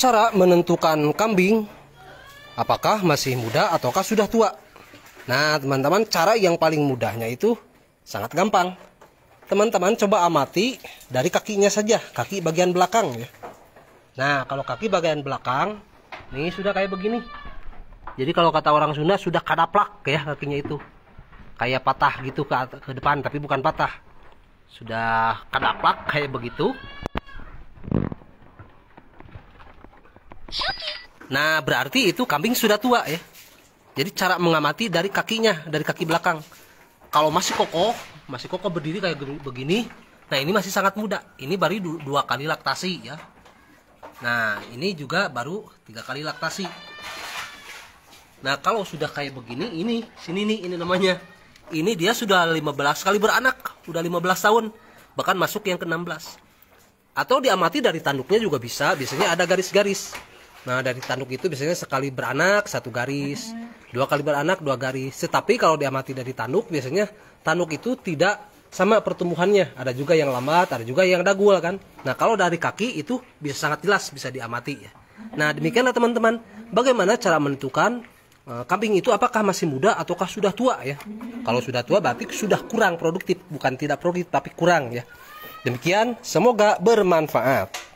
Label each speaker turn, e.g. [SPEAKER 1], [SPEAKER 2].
[SPEAKER 1] Cara menentukan kambing apakah masih muda ataukah sudah tua. Nah, teman-teman, cara yang paling mudahnya itu sangat gampang. Teman-teman coba amati dari kakinya saja, kaki bagian belakang ya. Nah, kalau kaki bagian belakang ini sudah kayak begini. Jadi kalau kata orang Sunda sudah kadaplak ya kakinya itu. Kayak patah gitu ke, ke depan tapi bukan patah. Sudah kadaplak kayak begitu. Nah, berarti itu kambing sudah tua ya. Jadi cara mengamati dari kakinya, dari kaki belakang. Kalau masih kokoh, masih kokoh berdiri kayak begini, nah ini masih sangat muda. Ini baru dua kali laktasi ya. Nah, ini juga baru tiga kali laktasi. Nah, kalau sudah kayak begini, ini sini nih ini namanya. Ini dia sudah 15 kali beranak, udah 15 tahun, bahkan masuk yang ke-16. Atau diamati dari tanduknya juga bisa, biasanya ada garis-garis. Nah dari tanduk itu biasanya sekali beranak satu garis, mm-hmm. dua kali beranak dua garis. Tetapi kalau diamati dari tanduk biasanya tanduk itu tidak sama pertumbuhannya. Ada juga yang lambat, ada juga yang dagul kan. Nah kalau dari kaki itu bisa sangat jelas bisa diamati ya. Nah demikianlah teman-teman. Bagaimana cara menentukan uh, kambing itu apakah masih muda ataukah sudah tua ya? Kalau sudah tua berarti sudah kurang produktif, bukan tidak produktif tapi kurang ya. Demikian, semoga bermanfaat.